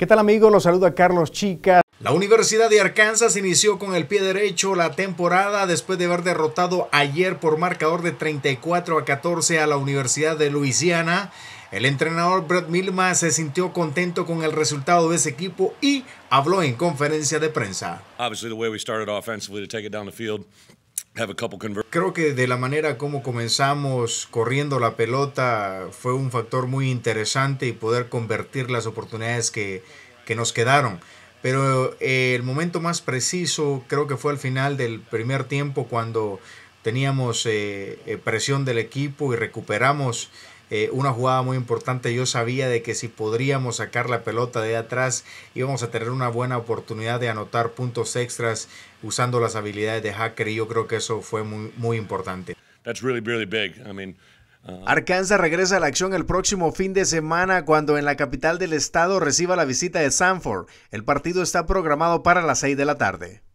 ¿Qué tal amigos? Los saluda Carlos Chica. La Universidad de Arkansas inició con el pie derecho la temporada después de haber derrotado ayer por marcador de 34 a 14 a la Universidad de Luisiana. El entrenador Brett Milma se sintió contento con el resultado de ese equipo y habló en conferencia de prensa. Creo que de la manera como comenzamos corriendo la pelota fue un factor muy interesante y poder convertir las oportunidades que, que nos quedaron. Pero eh, el momento más preciso creo que fue al final del primer tiempo cuando teníamos eh, eh, presión del equipo y recuperamos eh, una jugada muy importante. Yo sabía de que si podríamos sacar la pelota de atrás íbamos a tener una buena oportunidad de anotar puntos extras usando las habilidades de Hacker y yo creo que eso fue muy, muy importante. Uh, Arkansas regresa a la acción el próximo fin de semana cuando en la capital del estado reciba la visita de Sanford. El partido está programado para las 6 de la tarde.